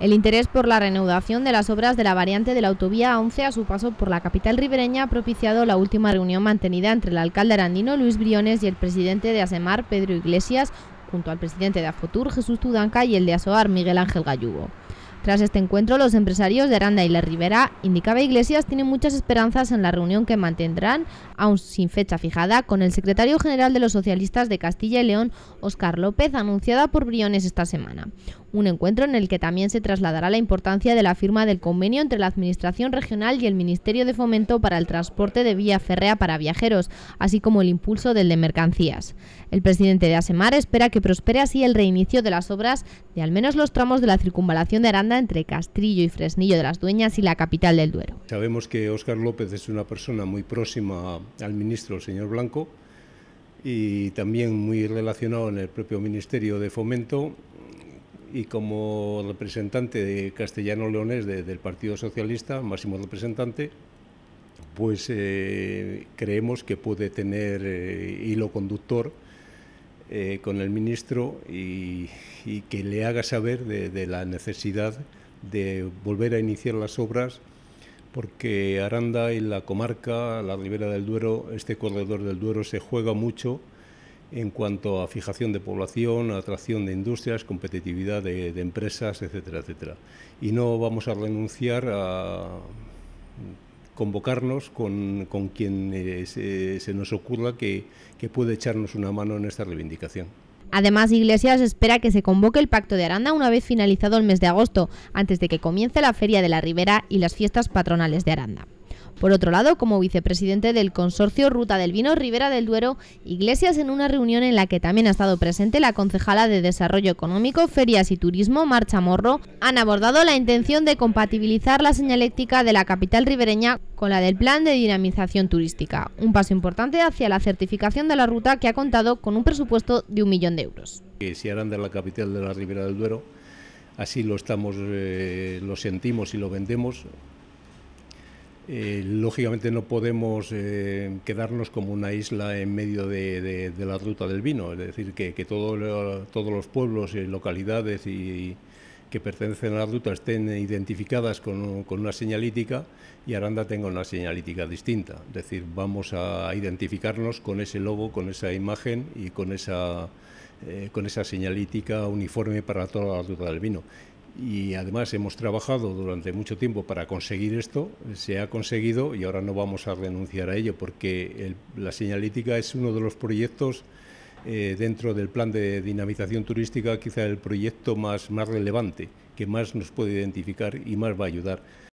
El interés por la reanudación de las obras de la variante de la autovía 11 a su paso por la capital ribereña ha propiciado la última reunión mantenida entre el alcalde arandino Luis Briones y el presidente de Asemar Pedro Iglesias, junto al presidente de Afotur Jesús Tudanca y el de Asoar Miguel Ángel Gallugo. Tras este encuentro, los empresarios de Aranda y la Ribera, indicaba Iglesias, tienen muchas esperanzas en la reunión que mantendrán, aún sin fecha fijada, con el secretario general de los socialistas de Castilla y León, Óscar López, anunciada por Briones esta semana. Un encuentro en el que también se trasladará la importancia de la firma del convenio entre la Administración Regional y el Ministerio de Fomento para el transporte de vía férrea para viajeros, así como el impulso del de mercancías. El presidente de Asemar espera que prospere así el reinicio de las obras de al menos los tramos de la circunvalación de Aranda entre Castrillo y Fresnillo de las Dueñas y la capital del Duero. Sabemos que Óscar López es una persona muy próxima al ministro, el señor Blanco, y también muy relacionado en el propio Ministerio de Fomento y como representante de Castellano Leones del Partido Socialista, máximo representante, pues eh, creemos que puede tener eh, hilo conductor eh, con el ministro y, que le haga saber de, la necesidad de volver a iniciar las obras porque Aranda y la comarca, la ribera del Duero, este corredor del Duero se juega mucho en cuanto a fijación de población, atracción de industrias, competitividad de, de empresas, etcétera, etcétera. Y no vamos a renunciar a convocarnos con, con quien eh, se, nos ocurra que, que puede echarnos una mano en esta reivindicación. Además, Iglesias espera que se convoque el Pacto de Aranda una vez finalizado el mes de agosto, antes de que comience la Feria de la Ribera y las fiestas patronales de Aranda. Por otro lado, como vicepresidente del consorcio Ruta del Vino Ribera del Duero, Iglesias en una reunión en la que también ha estado presente la concejala de Desarrollo Económico, Ferias y Turismo, Marcha Morro, han abordado la intención de compatibilizar la señalética de la capital ribereña con la del Plan de Dinamización Turística, un paso importante hacia la certificación de la ruta que ha contado con un presupuesto de un millón de euros. Si harán de la capital de la Ribera del Duero, así lo estamos, eh, lo sentimos y lo vendemos, eh, lógicamente no podemos eh, quedarnos como una isla en medio de, la ruta del vino, es decir, que, todos los pueblos y localidades que pertenecen a la ruta estén identificadas con, una señalítica y Aranda tenga una señalítica distinta. Es decir, vamos a identificarnos con ese logo, con esa imagen y con esa, eh, con esa señalítica uniforme para toda la ruta del vino y además hemos trabajado durante mucho tiempo para conseguir esto, se ha conseguido y ahora no vamos a renunciar a ello porque la señalítica es uno de los proyectos eh, dentro del plan de dinamización turística, quizá el proyecto más relevante, que más nos puede identificar y más va a ayudar.